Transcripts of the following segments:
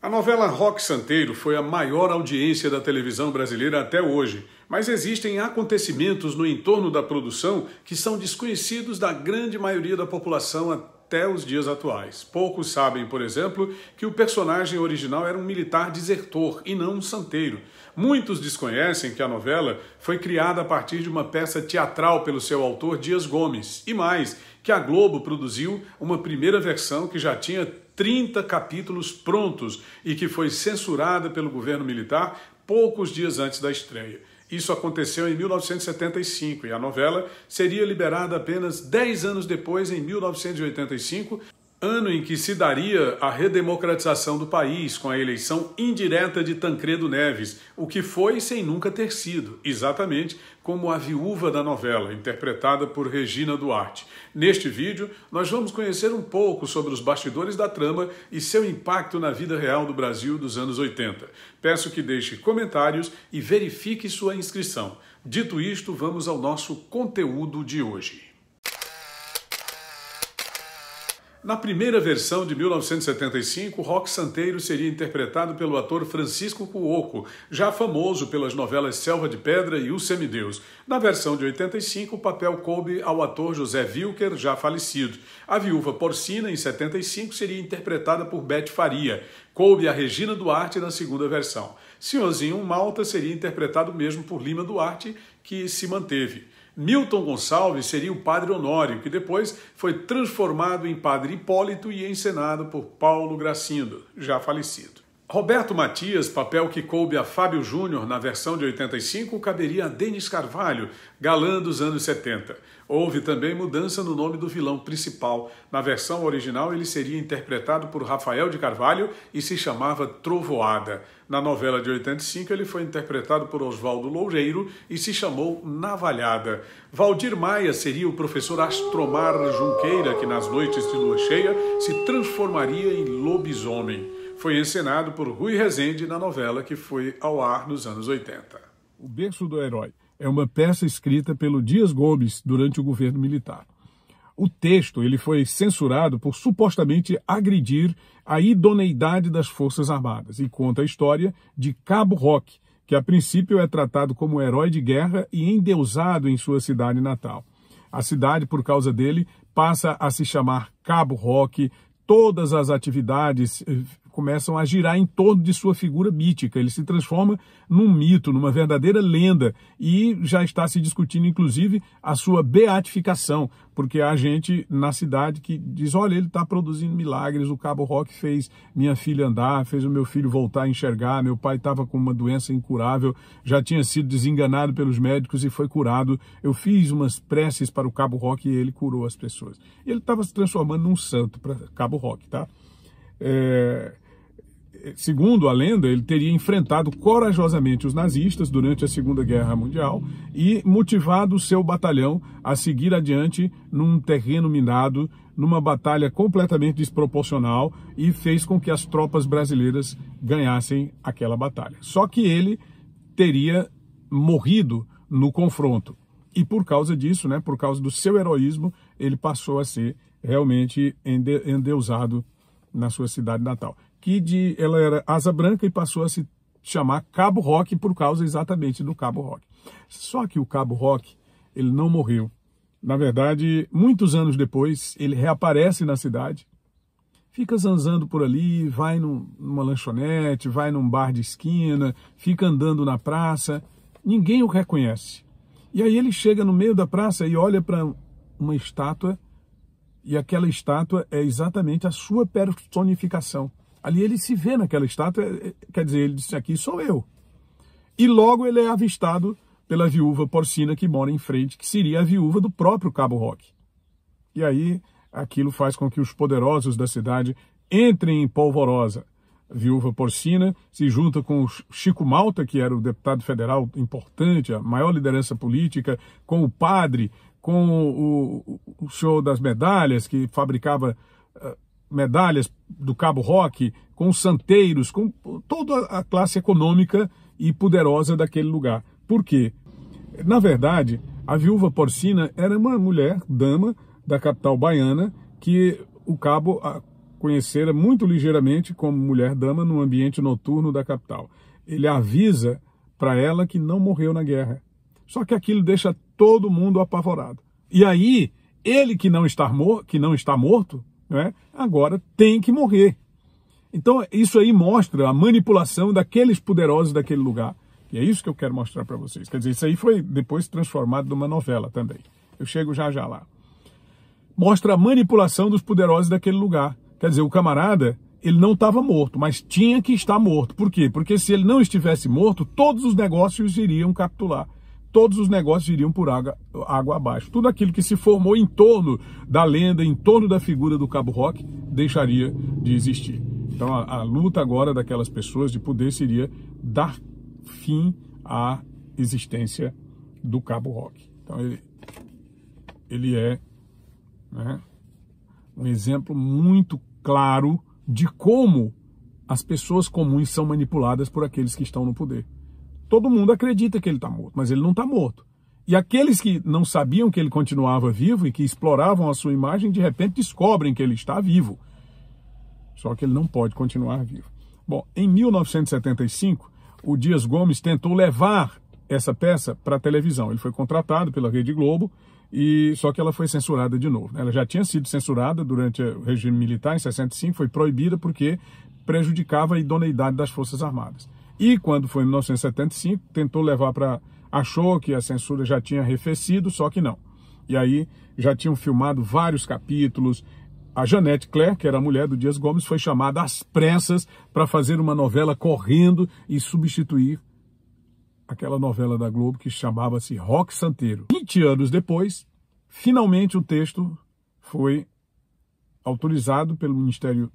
A novela Rock Santeiro foi a maior audiência da televisão brasileira até hoje, mas existem acontecimentos no entorno da produção que são desconhecidos da grande maioria da população até os dias atuais. Poucos sabem, por exemplo, que o personagem original era um militar desertor e não um santeiro. Muitos desconhecem que a novela foi criada a partir de uma peça teatral pelo seu autor Dias Gomes, e mais, que a Globo produziu uma primeira versão que já tinha 30 capítulos prontos e que foi censurada pelo governo militar poucos dias antes da estreia. Isso aconteceu em 1975 e a novela seria liberada apenas 10 anos depois, em 1985, ano em que se daria a redemocratização do país com a eleição indireta de Tancredo Neves, o que foi sem nunca ter sido, exatamente como a viúva da novela, interpretada por Regina Duarte. Neste vídeo, nós vamos conhecer um pouco sobre os bastidores da trama e seu impacto na vida real do Brasil dos anos 80. Peço que deixe comentários e verifique sua inscrição. Dito isto, vamos ao nosso conteúdo de hoje. Na primeira versão de 1975, Rock Santeiro seria interpretado pelo ator Francisco Cuoco, já famoso pelas novelas Selva de Pedra e O Semideus. Na versão de 85, o papel coube ao ator José Wilker, já falecido. A viúva Porcina, em 75, seria interpretada por Beth Faria. Coube a Regina Duarte na segunda versão. Senhorzinho Malta seria interpretado mesmo por Lima Duarte, que se manteve. Milton Gonçalves seria o padre Honório, que depois foi transformado em padre Hipólito e encenado por Paulo Gracindo, já falecido. Roberto Matias, papel que coube a Fábio Júnior na versão de 85, caberia a Denis Carvalho, galã dos anos 70. Houve também mudança no nome do vilão principal. Na versão original, ele seria interpretado por Rafael de Carvalho e se chamava Trovoada. Na novela de 85, ele foi interpretado por Oswaldo Loureiro e se chamou Navalhada. Valdir Maia seria o professor Astromar Junqueira, que nas noites de lua cheia se transformaria em lobisomem foi encenado por Rui Rezende na novela que foi ao ar nos anos 80. O Berço do Herói é uma peça escrita pelo Dias Gomes durante o governo militar. O texto ele foi censurado por supostamente agredir a idoneidade das Forças Armadas e conta a história de Cabo Roque, que a princípio é tratado como herói de guerra e endeusado em sua cidade natal. A cidade, por causa dele, passa a se chamar Cabo Roque. Todas as atividades eh, começam a girar em torno de sua figura mítica. Ele se transforma num mito, numa verdadeira lenda e já está se discutindo, inclusive, a sua beatificação, porque há gente na cidade que diz: olha, ele está produzindo milagres, o Cabo Rock fez minha filha andar, fez o meu filho voltar a enxergar, meu pai estava com uma doença incurável, já tinha sido desenganado pelos médicos e foi curado. Eu fiz umas preces para o Cabo Rock e ele curou as pessoas. Ele estava se transformando num santo para Cabo Rock, tá? É, segundo a lenda, ele teria enfrentado corajosamente os nazistas durante a Segunda Guerra Mundial e motivado seu batalhão a seguir adiante num terreno minado, numa batalha completamente desproporcional e fez com que as tropas brasileiras ganhassem aquela batalha. Só que ele teria morrido no confronto. E por causa disso, né, por causa do seu heroísmo, ele passou a ser realmente endeusado na sua cidade natal que de, ela era Asa Branca e passou a se chamar Cabo Rock por causa exatamente do Cabo Rock. Só que o Cabo Rock, ele não morreu. Na verdade, muitos anos depois, ele reaparece na cidade, fica zanzando por ali, vai num, numa lanchonete, vai num bar de esquina, fica andando na praça, ninguém o reconhece. E aí ele chega no meio da praça e olha para uma estátua, e aquela estátua é exatamente a sua personificação. Ali ele se vê naquela estátua, é, é, quer dizer, ele disse: Aqui sou eu. E logo ele é avistado pela viúva porcina que mora em frente, que seria a viúva do próprio Cabo Rock. E aí aquilo faz com que os poderosos da cidade entrem em polvorosa. A viúva porcina se junta com Chico Malta, que era o deputado federal importante, a maior liderança política, com o padre, com o, o, o senhor das medalhas, que fabricava ah, medalhas do Cabo Roque, com santeiros, com toda a classe econômica e poderosa daquele lugar. Por quê? Na verdade, a viúva porcina era uma mulher, dama, da capital baiana, que o Cabo a conhecera muito ligeiramente como mulher dama no ambiente noturno da capital. Ele avisa para ela que não morreu na guerra. Só que aquilo deixa todo mundo apavorado. E aí, ele que não está, mor que não está morto, né, agora tem que morrer. Então, isso aí mostra a manipulação daqueles poderosos daquele lugar. E é isso que eu quero mostrar para vocês. Quer dizer, isso aí foi depois transformado numa novela também. Eu chego já já lá. Mostra a manipulação dos poderosos daquele lugar. Quer dizer, o camarada, ele não estava morto, mas tinha que estar morto. Por quê? Porque se ele não estivesse morto, todos os negócios iriam capitular todos os negócios iriam por água, água abaixo. Tudo aquilo que se formou em torno da lenda, em torno da figura do Cabo Rock, deixaria de existir. Então a, a luta agora daquelas pessoas de poder seria dar fim à existência do Cabo Rock. Então ele, ele é né, um exemplo muito claro de como as pessoas comuns são manipuladas por aqueles que estão no poder todo mundo acredita que ele está morto, mas ele não está morto. E aqueles que não sabiam que ele continuava vivo e que exploravam a sua imagem, de repente descobrem que ele está vivo. Só que ele não pode continuar vivo. Bom, em 1975, o Dias Gomes tentou levar essa peça para a televisão. Ele foi contratado pela Rede Globo e só que ela foi censurada de novo. Né? Ela já tinha sido censurada durante o regime militar em 65, foi proibida porque prejudicava a idoneidade das Forças Armadas. E quando foi em 1975, tentou levar para. achou que a censura já tinha arrefecido, só que não. E aí já tinham filmado vários capítulos. A Janete Claire, que era a mulher do Dias Gomes, foi chamada às pressas para fazer uma novela correndo e substituir aquela novela da Globo que chamava-se Rock Santeiro. 20 anos depois, finalmente o texto foi autorizado pelo Ministério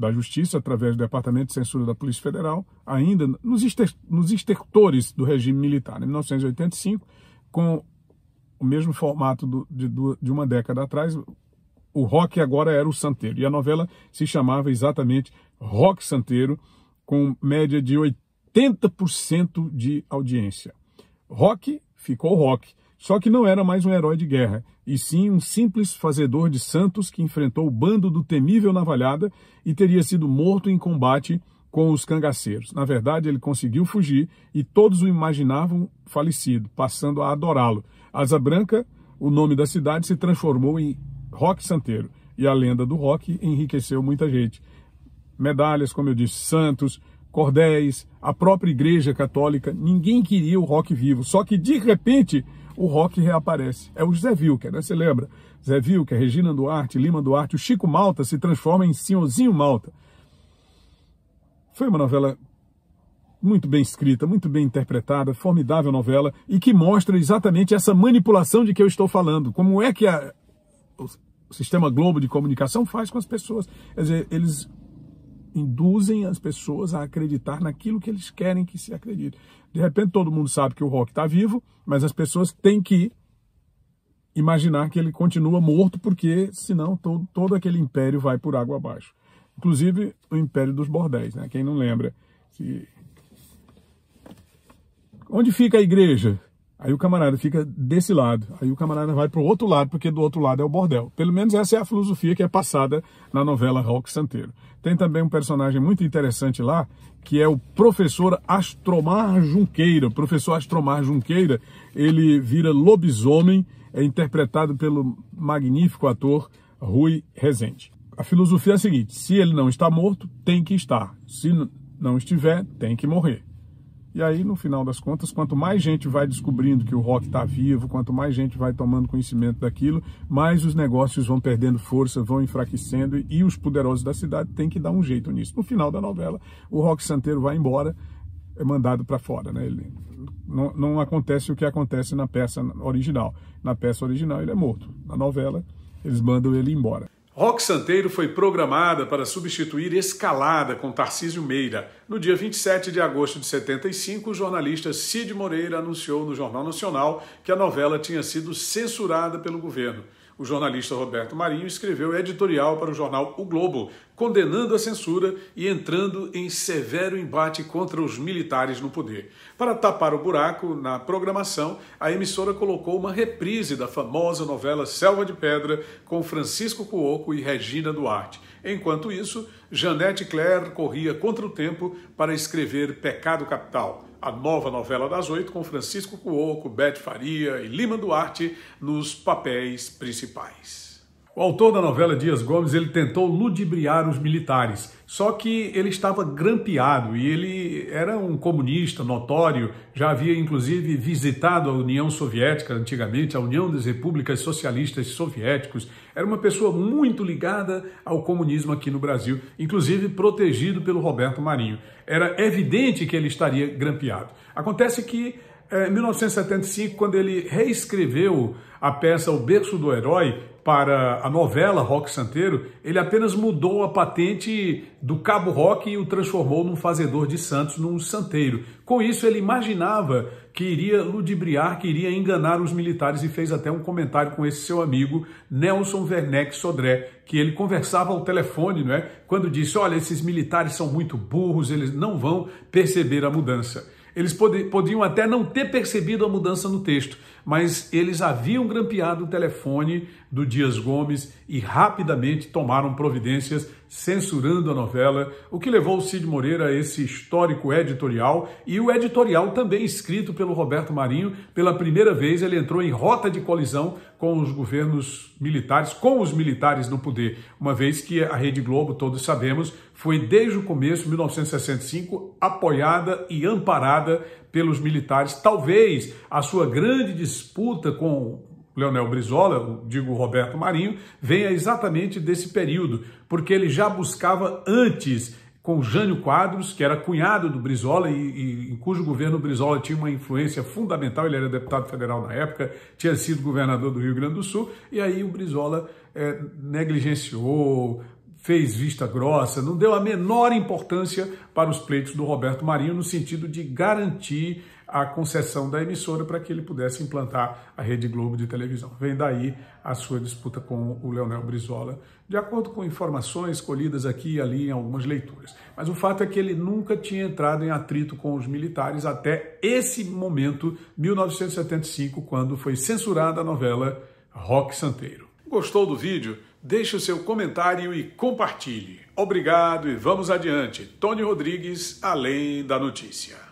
da Justiça, através do Departamento de Censura da Polícia Federal, ainda nos, ester, nos estertores do regime militar. Em 1985, com o mesmo formato do, de, de uma década atrás, o rock agora era o santeiro. E a novela se chamava exatamente Rock Santeiro, com média de 80% de audiência. Rock ficou rock. Só que não era mais um herói de guerra, e sim um simples fazedor de santos que enfrentou o bando do temível Navalhada e teria sido morto em combate com os cangaceiros. Na verdade, ele conseguiu fugir e todos o imaginavam falecido, passando a adorá-lo. Asa Branca, o nome da cidade, se transformou em Rock Santeiro, e a lenda do rock enriqueceu muita gente. Medalhas, como eu disse, santos, cordéis, a própria Igreja Católica, ninguém queria o rock vivo. Só que, de repente, o rock reaparece. É o Zé Vilker, né? Você lembra? Zé Vilker, Regina Duarte, Lima Duarte, o Chico Malta se transforma em Senhorzinho Malta. Foi uma novela muito bem escrita, muito bem interpretada, formidável novela e que mostra exatamente essa manipulação de que eu estou falando. Como é que a, o sistema Globo de comunicação faz com as pessoas? Quer dizer, eles induzem as pessoas a acreditar naquilo que eles querem que se acredite. De repente todo mundo sabe que o rock está vivo, mas as pessoas têm que imaginar que ele continua morto, porque senão todo, todo aquele império vai por água abaixo. Inclusive o império dos bordéis, né? Quem não lembra? Onde fica a igreja? Aí o camarada fica desse lado, aí o camarada vai para o outro lado, porque do outro lado é o bordel. Pelo menos essa é a filosofia que é passada na novela Rock Santeiro. Tem também um personagem muito interessante lá, que é o professor Astromar Junqueira. O professor Astromar Junqueira, ele vira lobisomem, é interpretado pelo magnífico ator Rui Rezende. A filosofia é a seguinte, se ele não está morto, tem que estar. Se não estiver, tem que morrer. E aí, no final das contas, quanto mais gente vai descobrindo que o rock está vivo, quanto mais gente vai tomando conhecimento daquilo, mais os negócios vão perdendo força, vão enfraquecendo e os poderosos da cidade têm que dar um jeito nisso. No final da novela, o rock santeiro vai embora, é mandado para fora. Né? Ele não, não acontece o que acontece na peça original. Na peça original, ele é morto. Na novela, eles mandam ele embora. Rock Santeiro foi programada para substituir Escalada com Tarcísio Meira. No dia 27 de agosto de 75, o jornalista Cid Moreira anunciou no Jornal Nacional que a novela tinha sido censurada pelo governo o jornalista Roberto Marinho escreveu editorial para o jornal O Globo, condenando a censura e entrando em severo embate contra os militares no poder. Para tapar o buraco na programação, a emissora colocou uma reprise da famosa novela Selva de Pedra com Francisco Cuoco e Regina Duarte. Enquanto isso, Janete Claire corria contra o tempo para escrever Pecado Capital a nova novela das oito, com Francisco Cuoco, Beth Faria e Lima Duarte nos papéis principais. O autor da novela Dias Gomes ele tentou ludibriar os militares, só que ele estava grampeado e ele era um comunista notório, já havia inclusive visitado a União Soviética antigamente, a União das Repúblicas Socialistas Soviéticos. Era uma pessoa muito ligada ao comunismo aqui no Brasil, inclusive protegido pelo Roberto Marinho. Era evidente que ele estaria grampeado. Acontece que é, em 1975, quando ele reescreveu a peça O Berço do Herói para a novela Rock Santeiro, ele apenas mudou a patente do cabo rock e o transformou num fazedor de santos, num santeiro. Com isso, ele imaginava que iria ludibriar, que iria enganar os militares e fez até um comentário com esse seu amigo Nelson Werneck Sodré, que ele conversava ao telefone, não é? Quando disse: "Olha, esses militares são muito burros, eles não vão perceber a mudança". Eles podiam até não ter percebido a mudança no texto, mas eles haviam grampeado o telefone do Dias Gomes e rapidamente tomaram providências censurando a novela, o que levou o Cid Moreira a esse histórico editorial e o editorial também escrito pelo Roberto Marinho. Pela primeira vez ele entrou em rota de colisão com os governos militares, com os militares no poder, uma vez que a Rede Globo, todos sabemos, foi desde o começo, 1965, apoiada e amparada pelos militares. Talvez a sua grande disputa com Leonel Brizola, digo Roberto Marinho, venha exatamente desse período, porque ele já buscava antes com Jânio Quadros, que era cunhado do Brizola e, e, em cujo governo o Brizola tinha uma influência fundamental, ele era deputado federal na época, tinha sido governador do Rio Grande do Sul, e aí o Brizola é, negligenciou, fez vista grossa, não deu a menor importância para os pleitos do Roberto Marinho no sentido de garantir a concessão da emissora para que ele pudesse implantar a Rede Globo de televisão. Vem daí a sua disputa com o Leonel Brizola, de acordo com informações colhidas aqui e ali em algumas leituras. Mas o fato é que ele nunca tinha entrado em atrito com os militares até esse momento, 1975, quando foi censurada a novela Rock Santeiro. Gostou do vídeo? Deixe o seu comentário e compartilhe. Obrigado e vamos adiante. Tony Rodrigues, Além da Notícia.